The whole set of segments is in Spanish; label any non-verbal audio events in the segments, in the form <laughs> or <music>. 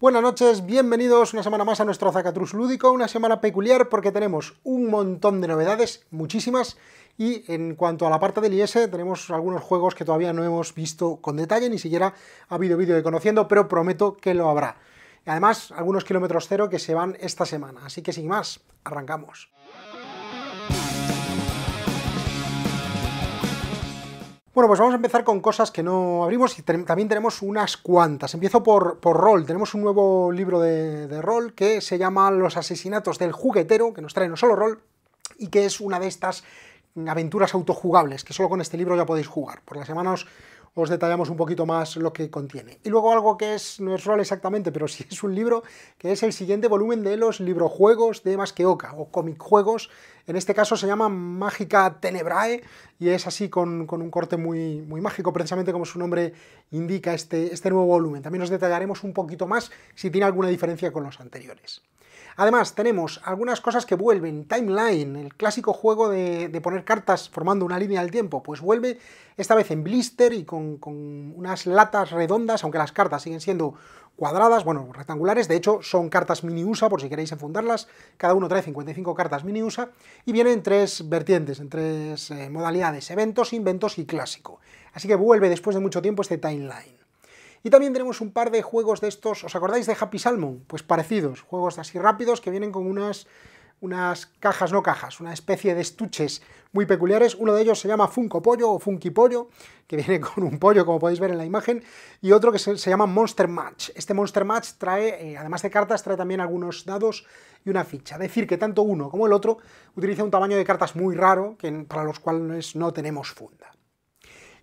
Buenas noches, bienvenidos una semana más a nuestro Zacatrus Lúdico, una semana peculiar porque tenemos un montón de novedades, muchísimas, y en cuanto a la parte del IS tenemos algunos juegos que todavía no hemos visto con detalle, ni siquiera ha habido vídeo de conociendo, pero prometo que lo habrá. Y además, algunos kilómetros cero que se van esta semana, así que sin más, arrancamos. Bueno, pues vamos a empezar con cosas que no abrimos y también tenemos unas cuantas. Empiezo por, por rol. Tenemos un nuevo libro de, rol que se llama Los asesinatos del juguetero, que nos trae no solo rol, y que es una de estas aventuras autojugables, que solo con este libro ya podéis jugar. Por las semanas os detallamos un poquito más lo que contiene. Y luego algo que es, no es rol exactamente, pero sí es un libro, que es el siguiente volumen de los librojuegos de oca o cómic juegos, en este caso se llama Mágica Tenebrae, y es así con, un corte muy, muy, mágico, precisamente como su nombre indica este, este nuevo volumen. También os detallaremos un poquito más si tiene alguna diferencia con los anteriores. Además, tenemos algunas cosas que vuelven. Timeline, el clásico juego de, poner cartas formando una línea del tiempo, pues vuelve esta vez en blister y con, unas latas redondas, aunque las cartas siguen siendo cuadradas, bueno, rectangulares, de hecho son cartas mini USA por si queréis enfundarlas, cada uno trae 55 cartas mini USA y viene en tres vertientes, en tres eh, modalidades, eventos, inventos y clásico. Así que vuelve después de mucho tiempo este timeline. Y también tenemos un par de juegos de estos, ¿os acordáis de Happy Salmon? Pues parecidos, juegos así rápidos que vienen con unas, unas cajas, no cajas, una especie de estuches muy peculiares. Uno de ellos se llama Funko Pollo o Funky Pollo, que viene <laughs> con un pollo, como podéis ver en la imagen, y otro que se, llama Monster Match. Este Monster Match trae, eh, además de cartas, trae también algunos dados y una ficha. Decir que tanto uno como el otro utiliza un tamaño de cartas muy raro, que, para los cuales no tenemos funda.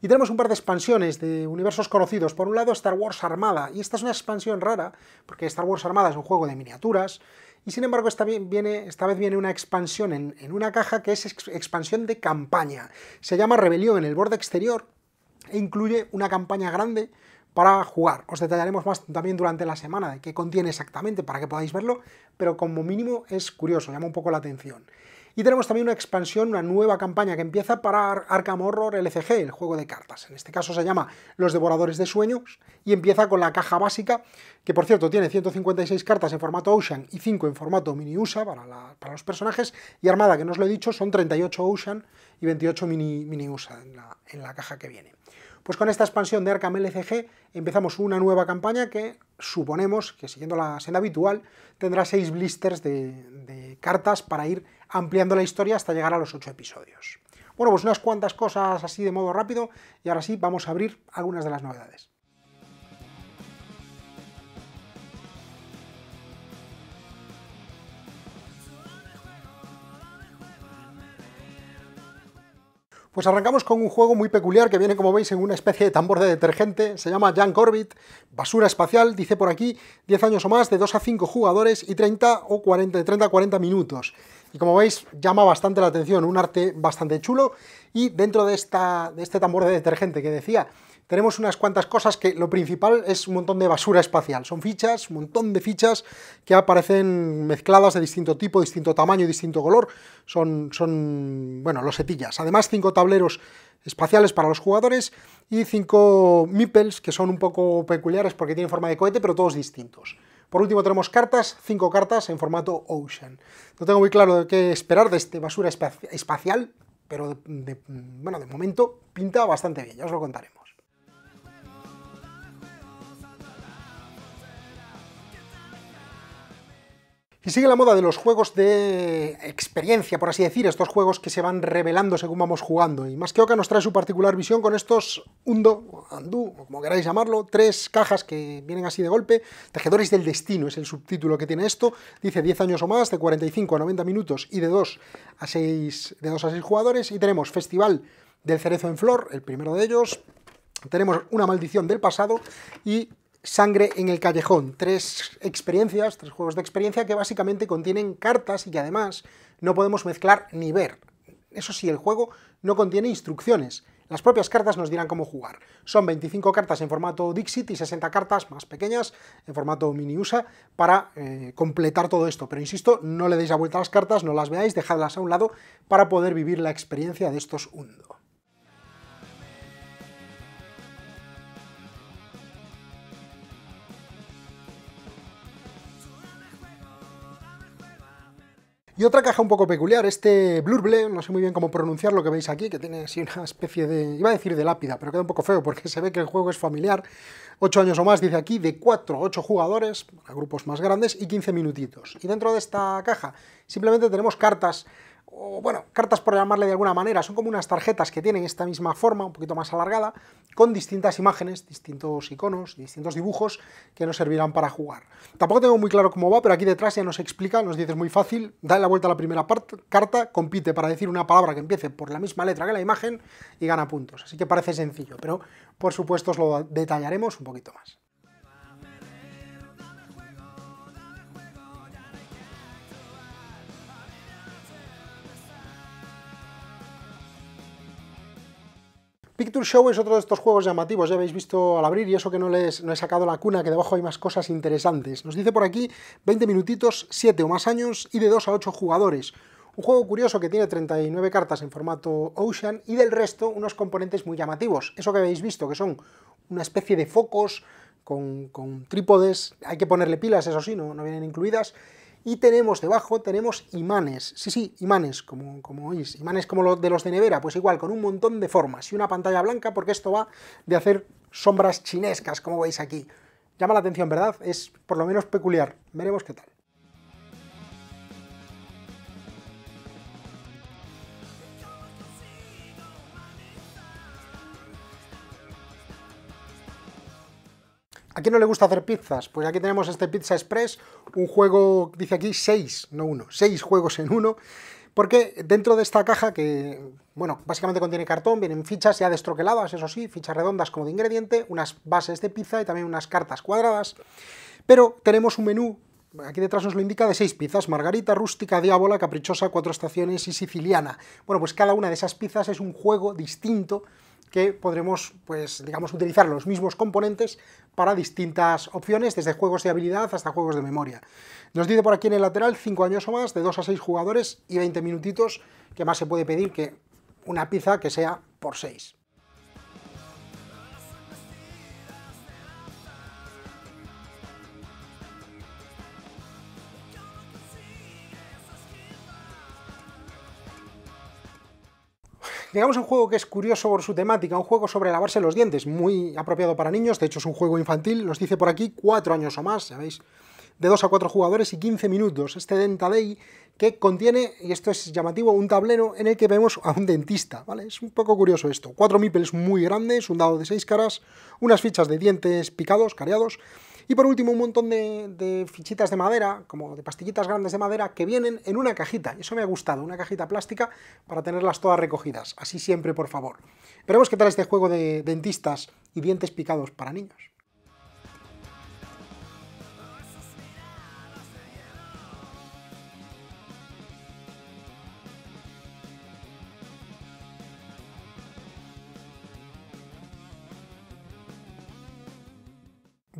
Y tenemos un par de expansiones de universos conocidos. Por un lado, Star Wars Armada, y esta es una expansión rara, porque Star Wars Armada es un juego de miniaturas, y sin embargo esta, vez viene una expansión en, una caja que es expansión de campaña. Se llama Rebelión en el borde exterior, e incluye una campaña grande para jugar. Os detallaremos más también durante la semana de qué contiene exactamente para que podáis verlo, pero como mínimo es curioso, llama un poco la atención. Y tenemos también una expansión, una nueva campaña que empieza para Arkham Horror LCG, el juego de cartas. En este caso se llama Los Devoradores de Sueños y empieza con la caja básica, que por cierto tiene 156 cartas en formato Ocean y 5 en formato Mini USA para, los personajes, y armada, que no os lo he dicho, son 38 Ocean y 28 Mini, mini USA en la, caja que viene. Pues con esta expansión de Arkham LCG empezamos una nueva campaña que suponemos que siguiendo la senda habitual tendrá 6 blisters de cartas para ir ampliando la historia hasta llegar a los 8 episodios. Bueno, pues unas cuantas cosas así de modo rápido y ahora sí vamos a abrir algunas de las novedades. Pues arrancamos con un juego muy peculiar que viene, como veis, en una especie de tambor de detergente. Se llama Junk Orbit, basura espacial, dice por aquí, 10 años o más, de 2 a 5 jugadores y 30 o 40, 30 a 40 minutos. Y como veis, llama bastante la atención, un arte bastante chulo. Y dentro de, este tambor de detergente que decía, tenemos unas cuantas cosas que lo principal es un montón de basura espacial. Son fichas, un montón de fichas que aparecen mezcladas de distinto tipo, distinto tamaño, distinto color. Son, son bueno, setillas. Además, cinco tableros espaciales para los jugadores y cinco meeples que son un poco peculiares porque tienen forma de cohete, pero todos distintos. Por último tenemos cartas, cinco cartas en formato Ocean. No tengo muy claro de qué esperar de este basura espacial, pero de, bueno, de momento pinta bastante bien, ya os lo contaremos. Y sigue la moda de los juegos de experiencia, por así decir, estos juegos que se van revelando según vamos jugando. Y más que Oka nos trae su particular visión con estos Undo, Andú, o como queráis llamarlo, tres cajas que vienen así de golpe. Tejedores del Destino es el subtítulo que tiene esto. Dice 10 años o más, de 45 a 90 minutos y de 2 a de 2 a 6 jugadores. Y tenemos Festival del Cerezo en Flor, el primero de ellos. Tenemos Una Maldición del Pasado y Sangre en el Callejón. Tres experiencias, tres juegos de experiencia que básicamente contienen cartas y que además no podemos mezclar ni ver. Eso sí, el juego no contiene instrucciones. Las propias cartas nos dirán cómo jugar. Son 25 cartas en formato Dixit y 60 cartas más pequeñas en formato mini USA para eh, completar todo esto. Pero insisto, no le deis la vuelta a las cartas, no las veáis, dejadlas a un lado para poder vivir la experiencia de estos hundos. Y otra caja un poco peculiar, este Blurble, no sé muy bien cómo pronunciar lo que veis aquí, que tiene así una especie de, iba a decir de lápida, pero queda un poco feo porque se ve que el juego es familiar, 8 años o más, dice aquí, de 4 a 8 jugadores, grupos más grandes, y 15 minutitos. Y dentro de esta caja simplemente tenemos cartas o bueno, cartas por llamarle de alguna manera, son como unas tarjetas que tienen esta misma forma, un poquito más alargada, con distintas imágenes, distintos iconos, distintos dibujos que nos servirán para jugar. Tampoco tengo muy claro cómo va, pero aquí detrás ya nos explica, nos dice es muy fácil, da la vuelta a la primera carta, compite para decir una palabra que empiece por la misma letra que la imagen y gana puntos. Así que parece sencillo, pero por supuesto os lo detallaremos un poquito más. Picture Show es otro de estos juegos llamativos, ya habéis visto al abrir, y eso que no les he sacado la cuna, que debajo hay más cosas interesantes. Nos dice por aquí 20 minutitos, 7 o más años y de 2 a 8 jugadores. Un juego curioso que tiene 39 cartas en formato Ocean y del resto unos componentes muy llamativos. Eso que habéis visto, que son una especie de focos con, trípodes, hay que ponerle pilas, eso sí, no, no vienen incluidas y tenemos debajo, tenemos imanes, sí, sí, imanes, como, como oís, imanes como los de los de nevera, pues igual, con un montón de formas y una pantalla blanca, porque esto va de hacer sombras chinescas, como veis aquí. Llama la atención, ¿verdad? Es por lo menos peculiar. Veremos qué tal. ¿A quién no le gusta hacer pizzas? Pues aquí tenemos este Pizza Express, un juego, dice aquí, seis, no uno, seis juegos en uno. Porque dentro de esta caja, que, bueno, básicamente contiene cartón, vienen fichas ya destroqueladas, eso sí, fichas redondas como de ingrediente, unas bases de pizza y también unas cartas cuadradas. Pero tenemos un menú, aquí detrás nos lo indica, de seis pizzas, margarita, rústica, diábola, caprichosa, cuatro estaciones y siciliana. Bueno, pues cada una de esas pizzas es un juego distinto que podremos, pues, digamos, utilizar los mismos componentes para distintas opciones, desde juegos de habilidad hasta juegos de memoria. Nos dice por aquí en el lateral 5 años o más, de 2 a 6 jugadores y 20 minutitos, que más se puede pedir que una pizza que sea por 6. Llegamos un juego que es curioso por su temática, un juego sobre lavarse los dientes, muy apropiado para niños, de hecho es un juego infantil, nos dice por aquí, cuatro años o más, sabéis de 2 a 4 jugadores y 15 minutos, este Denta Day que contiene, y esto es llamativo, un tablero en el que vemos a un dentista, ¿vale? Es un poco curioso esto, cuatro mipples muy grandes, un dado de seis caras, unas fichas de dientes picados, cariados, y por último, un montón de, fichitas de madera, como de pastillitas grandes de madera, que vienen en una cajita. Eso me ha gustado, una cajita plástica para tenerlas todas recogidas. Así siempre, por favor. Veremos qué tal este juego de dentistas y dientes picados para niños.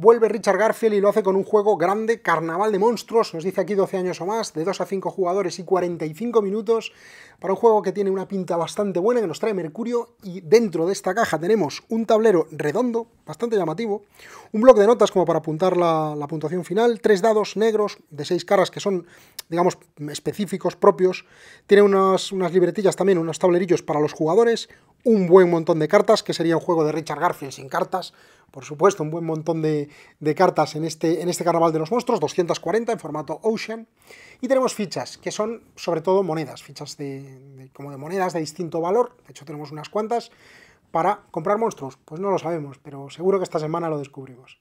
Vuelve Richard Garfield y lo hace con un juego grande, Carnaval de Monstruos, nos dice aquí 12 años o más, de 2 a 5 jugadores y 45 minutos, para un juego que tiene una pinta bastante buena, que nos trae Mercurio, y dentro de esta caja tenemos un tablero redondo, bastante llamativo, un bloc de notas como para apuntar la, puntuación final, tres dados negros de seis caras que son, digamos, específicos, propios, tiene unas, unas libretillas también, unos tablerillos para los jugadores, un buen montón de cartas, que sería un juego de Richard Garfield sin cartas, por supuesto, un buen montón de, cartas en este, en este Carnaval de los Monstruos, 240 en formato Ocean. Y tenemos fichas, que son sobre todo monedas, fichas como de monedas de distinto valor, de hecho tenemos unas cuantas, para comprar monstruos. Pues no lo sabemos, pero seguro que esta semana lo descubrimos.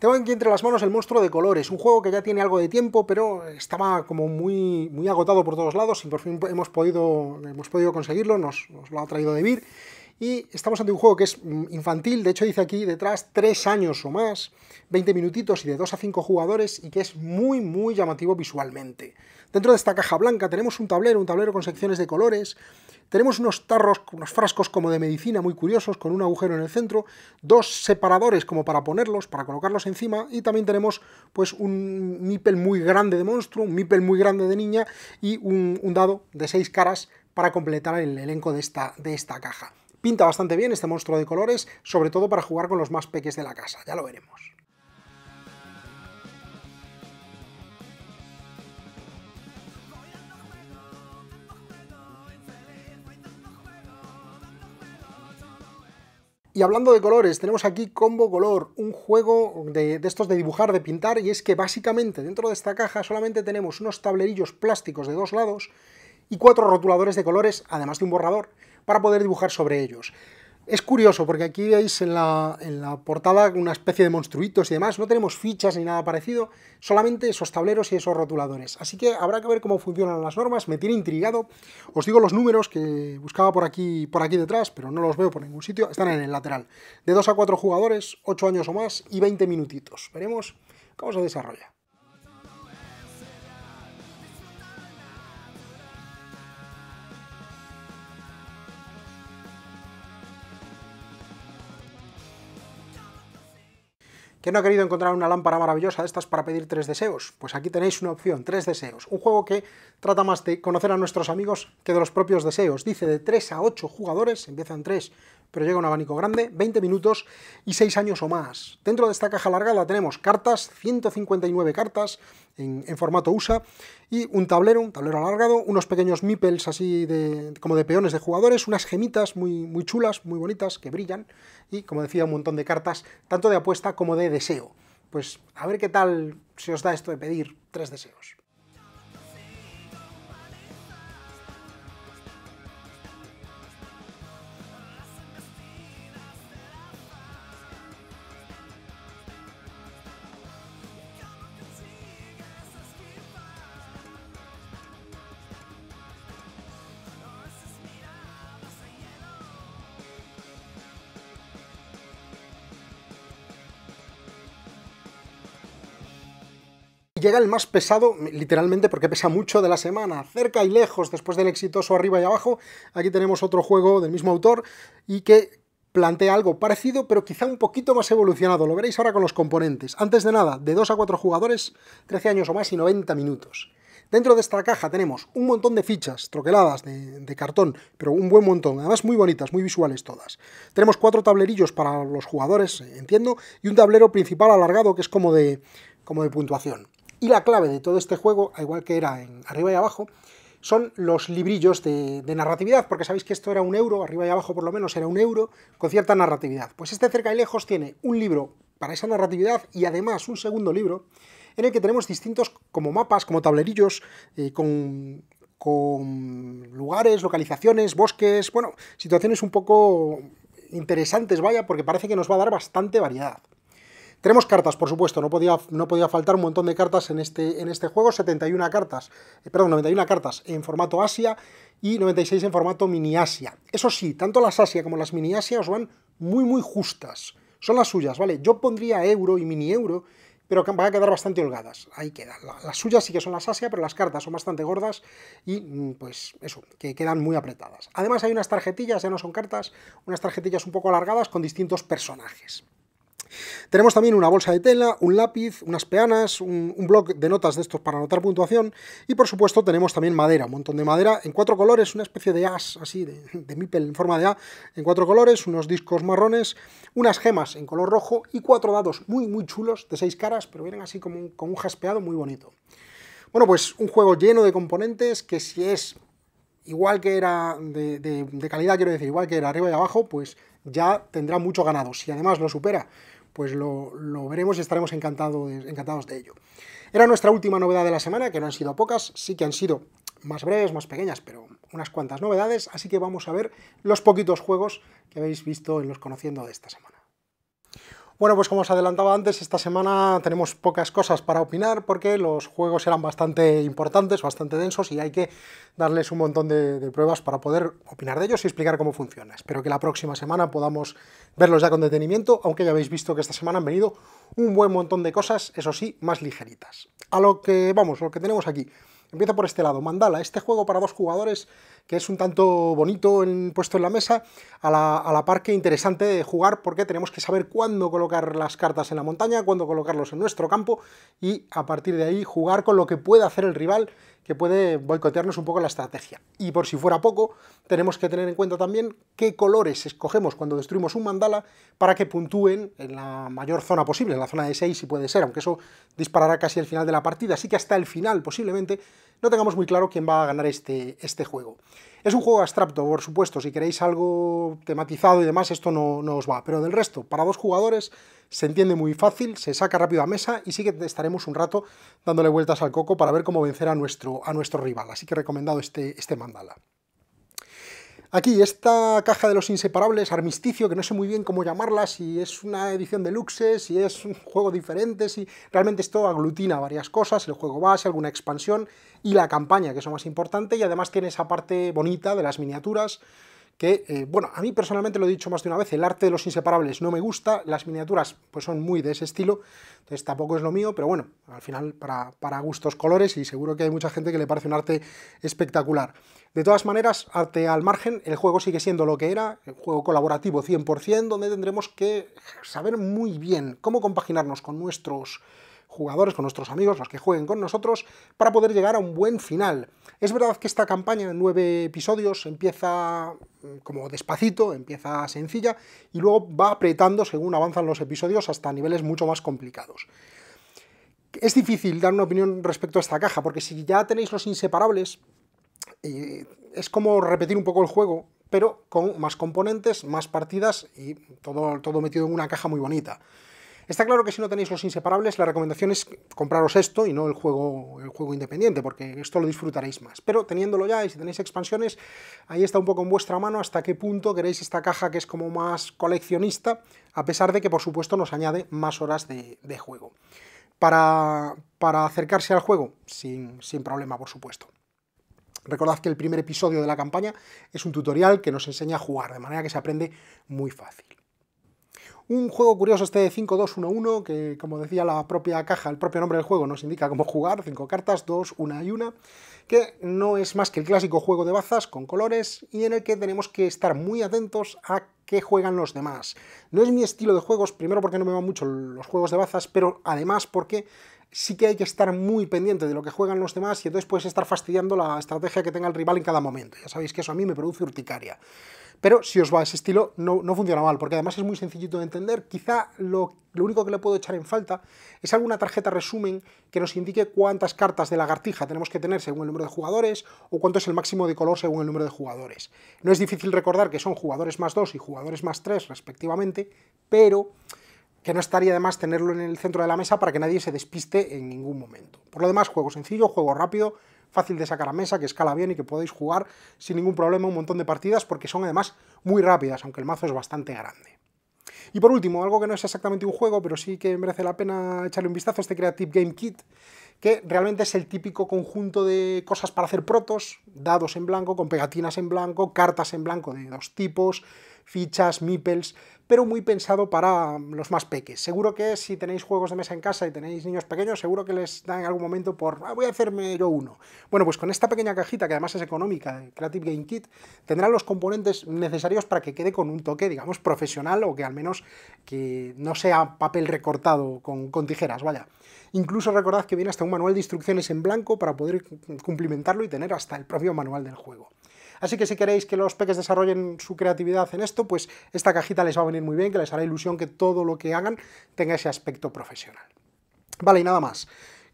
Tengo aquí entre las manos el monstruo de colores, un juego que ya tiene algo de tiempo, pero estaba como muy, muy agotado por todos lados y por fin hemos podido, hemos podido conseguirlo, nos, lo ha traído de Y estamos ante un juego que es mm, infantil, de hecho dice aquí detrás 3 años o más, 20 minutitos y de 2 a 5 jugadores y que es muy muy llamativo visualmente. Dentro de esta caja blanca tenemos un tablero, un tablero con secciones de colores, tenemos unos tarros, unos frascos como de medicina muy curiosos, con un agujero en el centro, dos separadores como para ponerlos, para colocarlos encima, y también tenemos pues un mipel muy grande de monstruo, un mipel muy grande de niña y un, dado de seis caras para completar el elenco de esta, de esta caja. Pinta bastante bien este monstruo de colores, sobre todo para jugar con los más peques de la casa, ya lo veremos. Y hablando de colores, tenemos aquí Combo Color, un juego de, estos de dibujar, de pintar, y es que básicamente dentro de esta caja solamente tenemos unos tablerillos plásticos de dos lados y cuatro rotuladores de colores, además de un borrador, para poder dibujar sobre ellos. Es curioso porque aquí veis en la, portada una especie de monstruitos y demás, no tenemos fichas ni nada parecido, solamente esos tableros y esos rotuladores. Así que habrá que ver cómo funcionan las normas, me tiene intrigado. Os digo los números que buscaba por aquí, por aquí detrás, pero no los veo por ningún sitio, están en el lateral. De 2 a 4 jugadores, 8 años o más y 20 minutitos. Veremos cómo se desarrolla. ¿Que no ha querido encontrar una lámpara maravillosa de estas para pedir tres deseos? Pues aquí tenéis una opción, tres deseos. Un juego que trata más de conocer a nuestros amigos que de los propios deseos. Dice de 3 a 8 jugadores, empiezan 3, pero llega un abanico grande, 20 minutos y 6 años o más. Dentro de esta caja alargada tenemos cartas, 159 cartas en, formato USA, y un tablero, un tablero alargado, unos pequeños meeples así de, como de peones de jugadores, unas gemitas muy, muy chulas, muy bonitas, que brillan, y como decía, un montón de cartas, tanto de apuesta como de deseo. Pues a ver qué tal se os da esto de pedir tres deseos. llega el más pesado, literalmente porque pesa mucho de la semana, cerca y lejos, después del exitoso arriba y abajo. Aquí tenemos otro juego del mismo autor y que plantea algo parecido, pero quizá un poquito más evolucionado. Lo veréis ahora con los componentes. Antes de nada, de 2 a 4 jugadores, 13 años o más y 90 minutos. Dentro de esta caja tenemos un montón de fichas troqueladas de, cartón, pero un buen montón, además muy bonitas, muy visuales todas. Tenemos cuatro tablerillos para los jugadores, entiendo, y un tablero principal alargado que es como de, como de puntuación. Y la clave de todo este juego, al igual que era en arriba y abajo, son los librillos de, narratividad, porque sabéis que esto era un euro, arriba y abajo por lo menos era un euro, con cierta narratividad. Pues este cerca y lejos tiene un libro para esa narratividad y además un segundo libro en el que tenemos distintos como mapas, como tablerillos, eh, con, con lugares, localizaciones, bosques, bueno, situaciones un poco interesantes, vaya, porque parece que nos va a dar bastante variedad. Tenemos cartas, por supuesto, no podía, no podía faltar un montón de cartas en este, en este juego, 71 cartas, eh, perdón, 91 cartas en formato Asia y 96 en formato Mini Asia. Eso sí, tanto las Asia como las Mini Asia os van muy muy justas, son las suyas, ¿vale? Yo pondría euro y mini euro, pero van a quedar bastante holgadas. Ahí quedan. Las suyas sí que son las Asia, pero las cartas son bastante gordas y mm, pues eso, que quedan muy apretadas. Además hay unas tarjetillas, ya no son cartas, unas tarjetillas un poco alargadas con distintos personajes. Tenemos también una bolsa de tela, un lápiz, unas peanas, un, un bloc de notas de estos para anotar puntuación y por supuesto tenemos también madera, un montón de madera en cuatro colores, una especie de as así, de, de mipel en forma de A, en cuatro colores, unos discos marrones, unas gemas en color rojo y cuatro dados muy muy chulos de seis caras, pero vienen así como un, un jaspeado muy bonito. Bueno, pues un juego lleno de componentes que si es igual que era de, de, calidad, quiero decir, igual que era arriba y abajo, pues ya tendrá mucho ganado. Si además lo supera pues lo, veremos y estaremos encantados de ello. Era nuestra última novedad de la semana, que no han sido pocas, sí que han sido más breves, más pequeñas, pero unas cuantas novedades, así que vamos a ver los poquitos juegos que habéis visto en los Conociendo de esta semana. Bueno, pues como os adelantaba antes, esta semana tenemos pocas cosas para opinar porque los juegos eran bastante importantes, bastante densos y hay que darles un montón de, pruebas para poder opinar de ellos y explicar cómo funciona. Espero que la próxima semana podamos verlos ya con detenimiento, aunque ya habéis visto que esta semana han venido un buen montón de cosas, eso sí, más ligeritas. A lo que vamos, lo que tenemos aquí. Empieza por este lado, Mandala, este juego para dos jugadores que es un tanto bonito en, puesto en la mesa, a la, par que interesante de jugar porque tenemos que saber cuándo colocar las cartas en la montaña, cuándo colocarlos en nuestro campo y a partir de ahí jugar con lo que puede hacer el rival, que puede boicotearnos un poco la estrategia. Y por si fuera poco, tenemos que tener en cuenta también qué colores escogemos cuando destruimos un mandala para que puntúen en la mayor zona posible, en la zona de 6 si puede ser, aunque eso disparará casi al final de la partida, así que hasta el final posiblemente no tengamos muy claro quién va a ganar este, este juego. Es un juego abstracto, por supuesto, si queréis algo tematizado y demás, esto no, os va, pero del resto, para dos jugadores se entiende muy fácil, se saca rápido a mesa y sí que estaremos un rato dándole vueltas al coco para ver cómo vencer a nuestro, a nuestro rival, así que recomendado este, este mandala. Aquí, esta caja de los inseparables, armisticio, que no sé muy bien cómo llamarla, si es una edición deluxe, si es un juego diferente, si realmente esto aglutina varias cosas, el juego base, alguna expansión y la campaña, que es lo más importante, y además tiene esa parte bonita de las miniaturas, que, eh, bueno, a mí personalmente lo he dicho más de una vez, el arte de los inseparables no me gusta, las miniaturas pues son muy de ese estilo, entonces tampoco es lo mío, pero bueno, al final para, para gustos colores y seguro que hay mucha gente que le parece un arte espectacular. De todas maneras, arte al margen, el juego sigue siendo lo que era, el juego colaborativo 100%, donde tendremos que saber muy bien cómo compaginarnos con nuestros jugadores, con nuestros amigos, los que jueguen con nosotros, para poder llegar a un buen final. Es verdad que esta campaña de nueve episodios empieza mm, como despacito, empieza sencilla, y luego va apretando según avanzan los episodios hasta niveles mucho más complicados. Es difícil dar una opinión respecto a esta caja, porque si ya tenéis los inseparables, eh, es como repetir un poco el juego, pero con más componentes, más partidas y todo, todo metido en una caja muy bonita. Está claro que si no tenéis los inseparables, la recomendación es compraros esto y no el juego, el juego independiente, porque esto lo disfrutaréis más. Pero teniéndolo ya y si tenéis expansiones, ahí está un poco en vuestra mano hasta qué punto queréis esta caja que es como más coleccionista, a pesar de que por supuesto nos añade más horas de, juego. Para, acercarse al juego, sin problema, por supuesto. Recordad que el primer episodio de la campaña es un tutorial que nos enseña a jugar, de manera que se aprende muy fácil. Un juego curioso este 5-2-1-1, que como decía la propia caja, el propio nombre del juego nos indica cómo jugar, 5 cartas, 2, 1 y 1, que no es más que el clásico juego de bazas con colores y en el que tenemos que estar muy atentos a qué juegan los demás. No es mi estilo de juegos, primero porque no me van mucho los juegos de bazas, pero además porque sí que hay que estar muy pendiente de lo que juegan los demás y entonces puedes estar fastidiando la estrategia que tenga el rival en cada momento. Ya sabéis que eso a mí me produce urticaria pero si os va ese estilo no, no funciona mal, porque además es muy sencillito de entender. Quizá lo, lo, único que le puedo echar en falta es alguna tarjeta resumen que nos indique cuántas cartas de lagartija tenemos que tener según el número de jugadores o cuánto es el máximo de color según el número de jugadores. No es difícil recordar que son jugadores más 2 y jugadores más 3 respectivamente, pero que no estaría de más tenerlo en el centro de la mesa para que nadie se despiste en ningún momento. Por lo demás, juego sencillo, juego rápido, fácil de sacar a mesa, que escala bien y que podéis jugar sin ningún problema un montón de partidas porque son además muy rápidas, aunque el mazo es bastante grande. Y por último, algo que no es exactamente un juego, pero sí que merece la pena echarle un vistazo, este Creative Game Kit, que realmente es el típico conjunto de cosas para hacer protos, dados en blanco, con pegatinas en blanco, cartas en blanco de dos tipos, fichas, meeples, pero muy pensado para mm, los más peques. Seguro que si tenéis juegos de mesa en casa y tenéis niños pequeños, seguro que les da en algún momento por, ah, voy a hacerme yo uno. Bueno, pues con esta pequeña cajita, que además es económica, de Creative Game Kit, tendrá los componentes necesarios para que quede con un toque, digamos, profesional o que al menos que no sea papel recortado con, con tijeras, vaya. Incluso recordad que viene hasta un manual de instrucciones en blanco para poder cumplimentarlo y tener hasta el propio manual del juego. Así que si queréis que los peques desarrollen su creatividad en esto, pues esta cajita les va a venir muy bien, que les hará ilusión que todo lo que hagan tenga ese aspecto profesional. Vale, y nada más.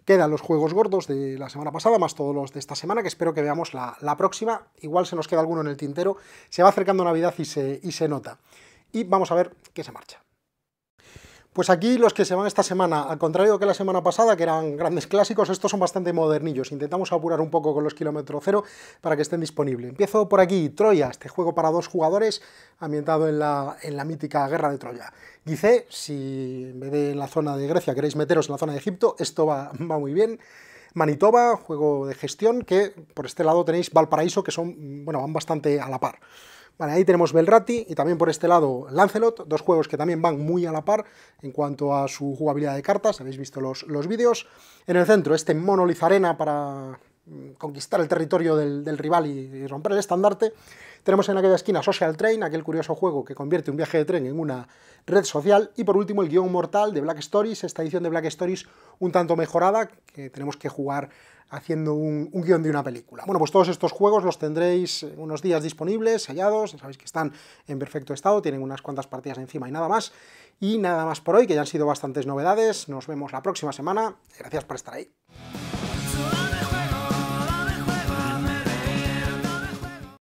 Quedan los juegos gordos de la semana pasada, más todos los de esta semana, que espero que veamos la, próxima. Igual se nos queda alguno en el tintero. Se va acercando Navidad y se, y se nota. Y vamos a ver qué se marcha. Pues aquí los que se van esta semana, al contrario que la semana pasada, que eran grandes clásicos, estos son bastante modernillos. Intentamos apurar un poco con los kilómetros cero para que estén disponibles. Empiezo por aquí, Troya, este juego para dos jugadores, ambientado en la, mítica guerra de Troya. Dice, si en vez de en la zona de Grecia queréis meteros en la zona de Egipto, esto va, va muy bien. Manitoba, juego de gestión, que por este lado tenéis Valparaíso, que son, bueno, van bastante a la par. Vale, ahí tenemos Belrati y también por este lado Lancelot, dos juegos que también van muy a la par en cuanto a su jugabilidad de cartas, habéis visto los, vídeos. En el centro este mono Arena para mm, conquistar el territorio del, rival y romper el estandarte. Tenemos en aquella esquina Social Train, aquel curioso juego que convierte un viaje de tren en una red social. Y por último, el guión mortal de Black Stories, esta edición de Black Stories un tanto mejorada, que tenemos que jugar haciendo un, guión de una película. Bueno, pues todos estos juegos los tendréis unos días disponibles, sellados, ya sabéis que están en perfecto estado, tienen unas cuantas partidas encima y nada más. Y nada más por hoy, que ya han sido bastantes novedades. Nos vemos la próxima semana. Gracias por estar ahí.